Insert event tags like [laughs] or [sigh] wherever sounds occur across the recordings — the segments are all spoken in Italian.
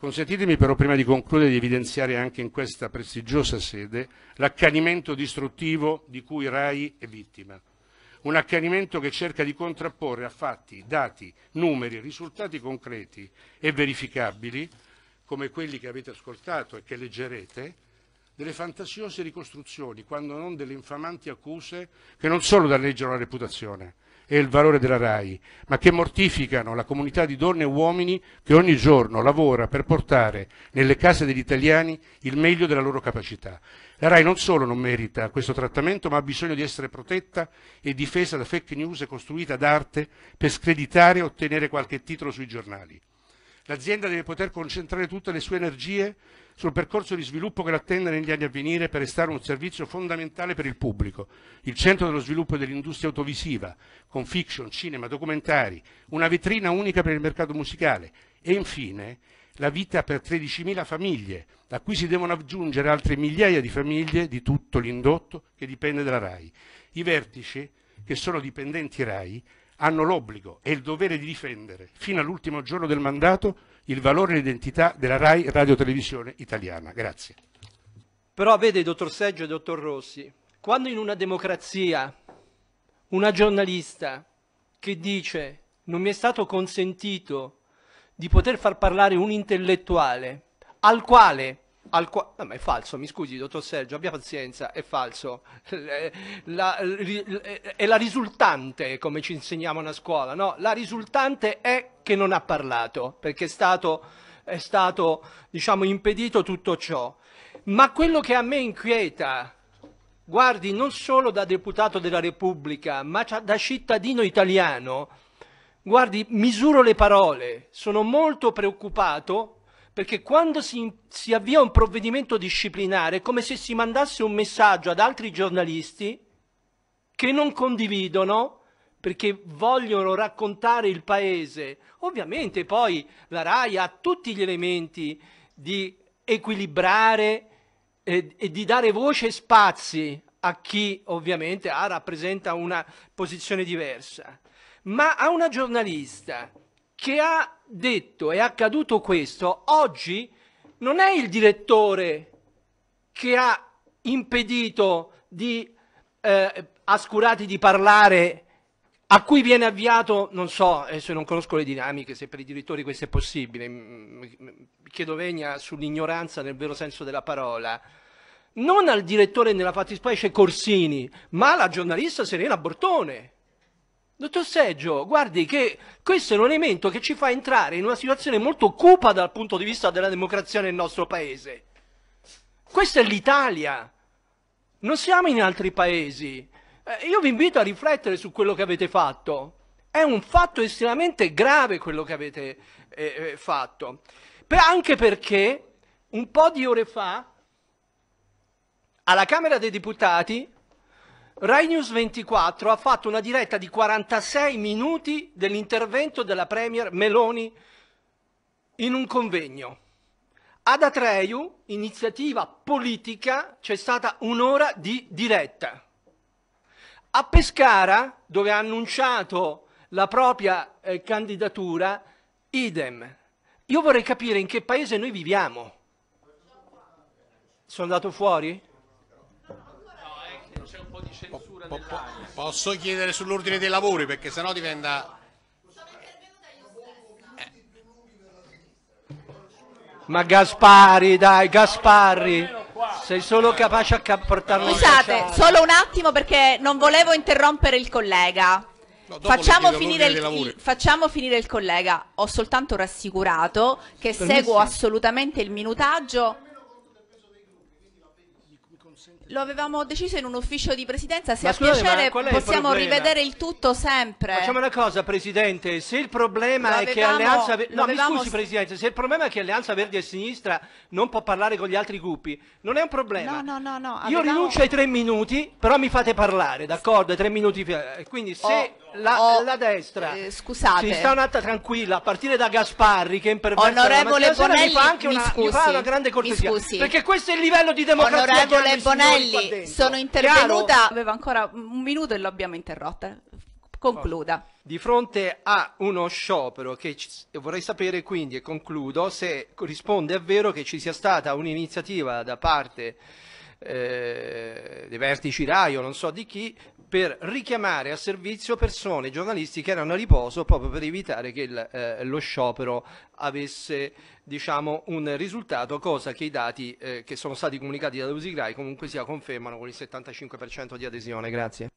Consentitemi però prima di concludere di evidenziare anche in questa prestigiosa sede l'accanimento distruttivo di cui RAI è vittima. Un accanimento che cerca di contrapporre a fatti, dati, numeri, risultati concreti e verificabili, come quelli che avete ascoltato e che leggerete, delle fantasiose ricostruzioni, quando non delle infamanti accuse che non solo danneggiano la reputazione, e il valore della RAI, ma che mortificano la comunità di donne e uomini che ogni giorno lavora per portare nelle case degli italiani il meglio della loro capacità. La RAI non solo non merita questo trattamento, ma ha bisogno di essere protetta e difesa da fake news costruita d'arte per screditare e ottenere qualche titolo sui giornali. L'azienda deve poter concentrare tutte le sue energie sul percorso di sviluppo che l'attende negli anni a venire per restare un servizio fondamentale per il pubblico, il centro dello sviluppo dell'industria autovisiva, con fiction, cinema, documentari, una vetrina unica per il mercato musicale e infine la vita per 13.000 famiglie, a cui si devono aggiungere altre migliaia di famiglie di tutto l'indotto che dipende dalla RAI. I vertici, che sono dipendenti RAI, hanno l'obbligo e il dovere di difendere fino all'ultimo giorno del mandato il valore e l'identità della RAI Radio Televisione Italiana. Grazie. Però vede, dottor Seggio e dottor Rossi, quando in una democrazia una giornalista che dice non mi è stato consentito di poter far parlare un intellettuale al quale al qua- no, ma è falso, mi scusi, dottor Sergio, abbia pazienza, è falso. [laughs] Eh, la, ri, eh, è la risultante, come ci insegniamo a scuola, no? La risultante è che non ha parlato, perché è stato, è stato diciamo, impedito tutto ciò. Ma quello che a me inquieta, guardi, non solo da deputato della Repubblica, ma da cittadino italiano, guardi, misuro le parole, sono molto preoccupato perché quando si, si avvia un provvedimento disciplinare è come se si mandasse un messaggio ad altri giornalisti che non condividono perché vogliono raccontare il paese. Ovviamente poi la RAI ha tutti gli elementi di equilibrare e, eh, e, di dare voce e spazi a chi ovviamente ah, rappresenta una posizione diversa. Ma a una giornalista che ha detto è accaduto questo, oggi non è il direttore che ha impedito di, eh, a di parlare a cui viene avviato, non so, adesso non conosco le dinamiche, se per i direttori questo è possibile, chiedo venia sull'ignoranza nel vero senso della parola, non al direttore nella fattispecie Corsini, ma alla giornalista Serena Bortone, Dottor Seggio, guardi che questo è un elemento che ci fa entrare in una situazione molto cupa dal punto di vista della democrazia nel nostro paese. Questa è l'Italia, non siamo in altri paesi. Eh, io vi invito a riflettere su quello che avete fatto. È un fatto estremamente grave quello che avete eh, eh fatto. Per, anche perché un po' di ore fa alla Camera dei Deputati Rai News 24 ha fatto una diretta di 46 minuti dell'intervento della Premier Meloni in un convegno. Ad Atreiu, iniziativa politica, c'è stata un'ora di diretta. A Pescara, dove ha annunciato la propria eh, candidatura, idem. Io vorrei capire in che paese noi viviamo. Sono andato fuori? censura po, po, Posso chiedere sull'ordine dei lavori perché sennò diventa... Eh. Ma Gasparri, dai, Gasparri. Sei solo capace a portarlo Scusate, in Scusate, solo un attimo perché non volevo interrompere il collega. No, facciamo, finire il, facciamo, finire il, collega. Ho soltanto rassicurato che per seguo assolutamente il minutaggio lo avevamo deciso in un ufficio di presidenza, se ma a scusate, piacere possiamo il rivedere il tutto sempre. Facciamo una cosa, Presidente, se il problema avevamo, è che Alleanza Verdi... No, avevamo... mi scusi Presidente, se il problema è che Alleanza Verdi e Sinistra non può parlare con gli altri gruppi, non è un problema. No, no, no, no avevamo... Io rinuncio ai tre minuti, però mi fate parlare, d'accordo? Ai tre minuti... Eh, quindi se... Oh la, oh, la destra. Eh, scusate. Ci sta un'altra tranquilla, a partire da Gasparri che imperversa Onorevole Bonelli, mi fa anche mi una, scusi, fa una grande cortesia. Perché questo è il livello di democrazia Onorevole Bonelli, sono intervenuta, Chiaro? aveva ancora un minuto e l'abbiamo interrotta. Concluda. Oh. Di fronte a uno sciopero che ci, vorrei sapere quindi e concludo se corrisponde è vero che ci sia stata un'iniziativa da parte eh, dei vertici RAI o non so di chi per richiamare a servizio persone, giornalisti che erano a riposo proprio per evitare che il, eh, lo sciopero avesse diciamo, un risultato, cosa che i dati eh, che sono stati comunicati da Lusigrai comunque sia confermano con il 75% di adesione. Grazie.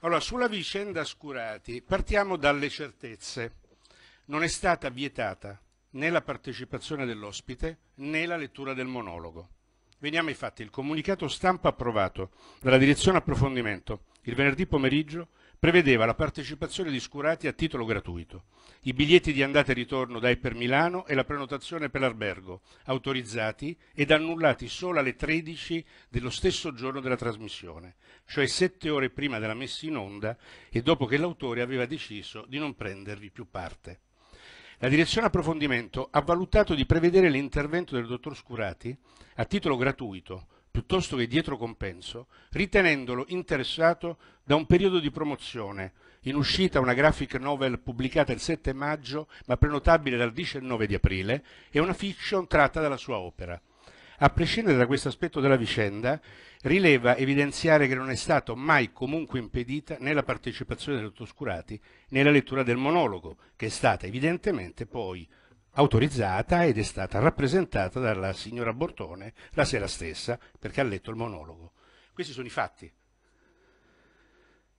Allora, sulla vicenda Scurati partiamo dalle certezze. Non è stata vietata né la partecipazione dell'ospite né la lettura del monologo. Veniamo ai fatti. Il comunicato stampa approvato dalla direzione approfondimento il venerdì pomeriggio prevedeva la partecipazione di Scurati a titolo gratuito, i biglietti di andata e ritorno da e per Milano e la prenotazione per l'albergo, autorizzati ed annullati solo alle 13 dello stesso giorno della trasmissione, cioè sette ore prima della messa in onda e dopo che l'autore aveva deciso di non prendervi più parte. La direzione approfondimento ha valutato di prevedere l'intervento del dottor Scurati a titolo gratuito piuttosto che dietro compenso, ritenendolo interessato da un periodo di promozione, in uscita una graphic novel pubblicata il 7 maggio ma prenotabile dal 19 di aprile e una fiction tratta dalla sua opera. A prescindere da questo aspetto della vicenda, rileva evidenziare che non è stato mai comunque impedita né la partecipazione degli Ottoscurati né la lettura del monologo, che è stata evidentemente poi autorizzata ed è stata rappresentata dalla signora Bortone la sera stessa perché ha letto il monologo. Questi sono i fatti.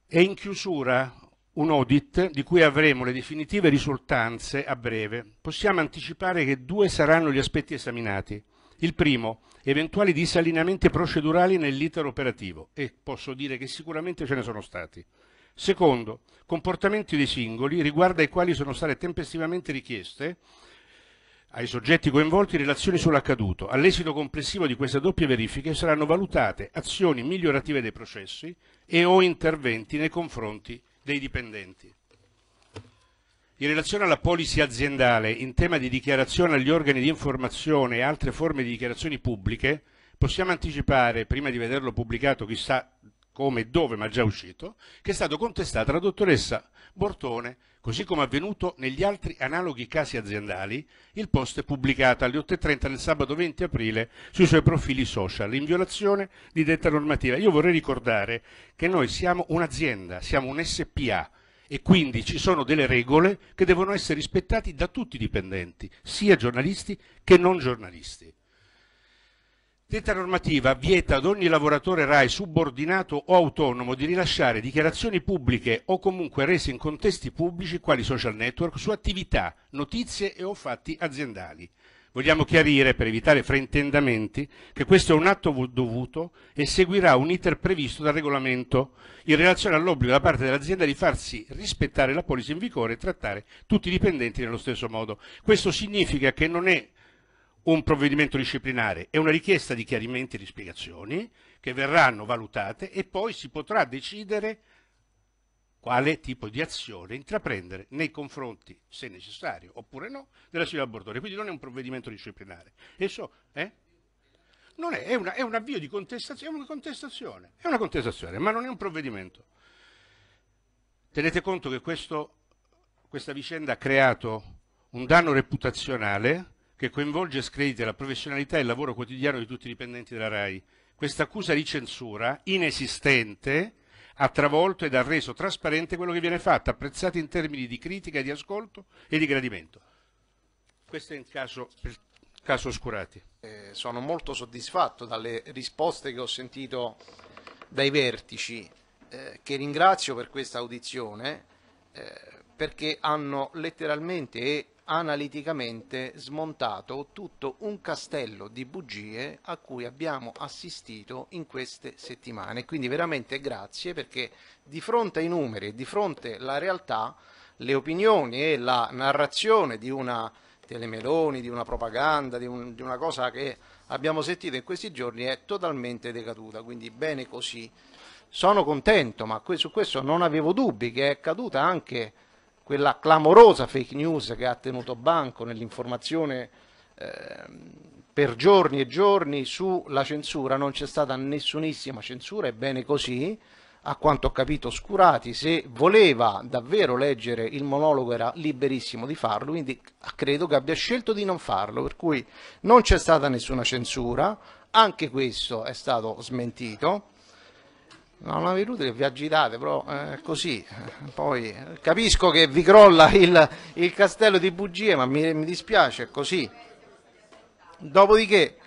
È in chiusura un audit di cui avremo le definitive risultanze a breve. Possiamo anticipare che due saranno gli aspetti esaminati. Il primo, eventuali disallineamenti procedurali nell'iter operativo e posso dire che sicuramente ce ne sono stati. Secondo, comportamenti dei singoli riguardo ai quali sono state tempestivamente richieste ai soggetti coinvolti relazioni sull'accaduto. All'esito complessivo di queste doppie verifiche saranno valutate azioni migliorative dei processi e o interventi nei confronti dei dipendenti. In relazione alla policy aziendale, in tema di dichiarazione agli organi di informazione e altre forme di dichiarazioni pubbliche, possiamo anticipare, prima di vederlo pubblicato chissà come e dove, ma già uscito, che è stato contestato la dottoressa Bortone, così come avvenuto negli altri analoghi casi aziendali, il post è pubblicato alle 8.30 del sabato 20 aprile sui suoi profili social, in violazione di detta normativa. Io vorrei ricordare che noi siamo un'azienda, siamo un SPA, e quindi ci sono delle regole che devono essere rispettate da tutti i dipendenti, sia giornalisti che non giornalisti. Detta normativa vieta ad ogni lavoratore RAI subordinato o autonomo di rilasciare dichiarazioni pubbliche o comunque rese in contesti pubblici quali social network su attività, notizie e o fatti aziendali. Vogliamo chiarire, per evitare fraintendamenti, che questo è un atto dovuto e seguirà un iter previsto dal regolamento in relazione all'obbligo da parte dell'azienda di farsi rispettare la polizia in vigore e trattare tutti i dipendenti nello stesso modo. Questo significa che non è un provvedimento disciplinare, è una richiesta di chiarimenti e di spiegazioni che verranno valutate e poi si potrà decidere quale tipo di azione intraprendere nei confronti, se necessario, oppure no, della signora Bordone. Quindi non è un provvedimento disciplinare. Eso, eh? non è, è, una, è, un avvio di contestazione, è una contestazione, è una contestazione, ma non è un provvedimento. Tenete conto che questo, questa vicenda ha creato un danno reputazionale che coinvolge e scredita la professionalità e il lavoro quotidiano di tutti i dipendenti della RAI. Questa accusa di censura inesistente ha travolto ed ha reso trasparente quello che viene fatto, apprezzato in termini di critica, di ascolto e di gradimento. Questo è il caso, il caso Oscurati. Eh, sono molto soddisfatto dalle risposte che ho sentito dai vertici, eh, che ringrazio per questa audizione, eh, perché hanno letteralmente e analiticamente smontato tutto un castello di bugie a cui abbiamo assistito in queste settimane. Quindi veramente grazie perché di fronte ai numeri e di fronte alla realtà le opinioni e la narrazione di una telemeloni, di una propaganda, di, un, di una cosa che abbiamo sentito in questi giorni è totalmente decaduta, quindi bene così. Sono contento, ma su questo non avevo dubbi che è caduta anche quella clamorosa fake news che ha tenuto banco nell'informazione eh, per giorni e giorni sulla censura, non c'è stata nessunissima censura, ebbene così, a quanto ho capito Scurati, se voleva davvero leggere il monologo era liberissimo di farlo, quindi credo che abbia scelto di non farlo, per cui non c'è stata nessuna censura, anche questo è stato smentito. No, non è inutile, vi agitate, però eh, così. Poi capisco che vi crolla il, il castello di bugie, ma mi, mi dispiace, è così. Dopodiché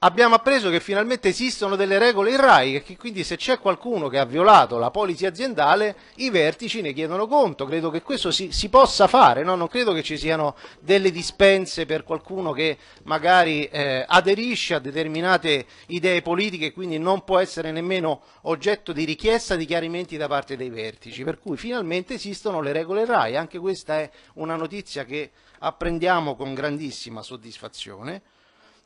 abbiamo appreso che finalmente esistono delle regole in RAI e che quindi se c'è qualcuno che ha violato la policy aziendale i vertici ne chiedono conto, credo che questo si, si possa fare, no? non credo che ci siano delle dispense per qualcuno che magari eh, aderisce a determinate idee politiche e quindi non può essere nemmeno oggetto di richiesta di chiarimenti da parte dei vertici, per cui finalmente esistono le regole in RAI, anche questa è una notizia che apprendiamo con grandissima soddisfazione.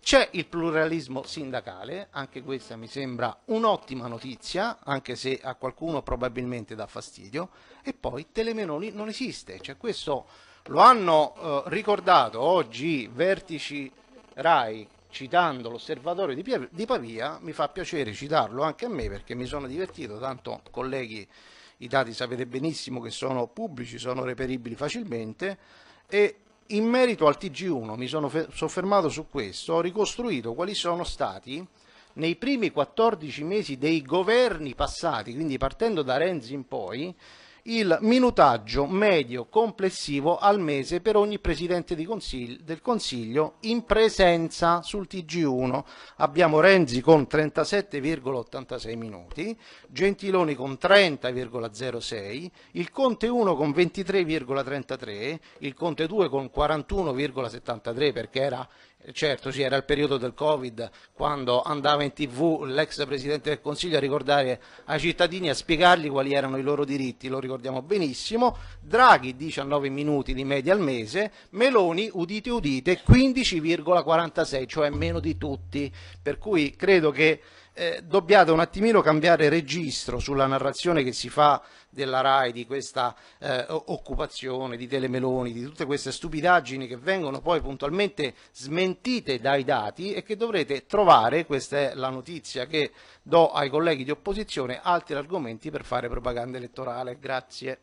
C'è il pluralismo sindacale, anche questa mi sembra un'ottima notizia, anche se a qualcuno probabilmente dà fastidio, e poi Telemenoni non esiste, cioè questo lo hanno eh, ricordato oggi vertici RAI citando l'osservatorio di, di Pavia, mi fa piacere citarlo anche a me perché mi sono divertito, tanto colleghi i dati sapete benissimo che sono pubblici, sono reperibili facilmente e in merito al TG1 mi sono soffermato su questo, ho ricostruito quali sono stati nei primi 14 mesi dei governi passati, quindi partendo da Renzi in poi, il minutaggio medio complessivo al mese per ogni presidente consigli, del Consiglio in presenza sul TG1. Abbiamo Renzi con 37,86 minuti, Gentiloni con 30,06, il Conte 1 con 23,33, il Conte 2 con 41,73 perché era Certo, sì, era il periodo del Covid, quando andava in tv l'ex Presidente del Consiglio a ricordare ai cittadini, a spiegargli quali erano i loro diritti, lo ricordiamo benissimo, Draghi 19 minuti di media al mese, Meloni, udite udite, 15,46, cioè meno di tutti, per cui credo che eh, dobbiate un attimino cambiare registro sulla narrazione che si fa della RAI, di questa eh, occupazione, di telemeloni, di tutte queste stupidaggini che vengono poi puntualmente smentite dai dati e che dovrete trovare, questa è la notizia che do ai colleghi di opposizione, altri argomenti per fare propaganda elettorale. Grazie.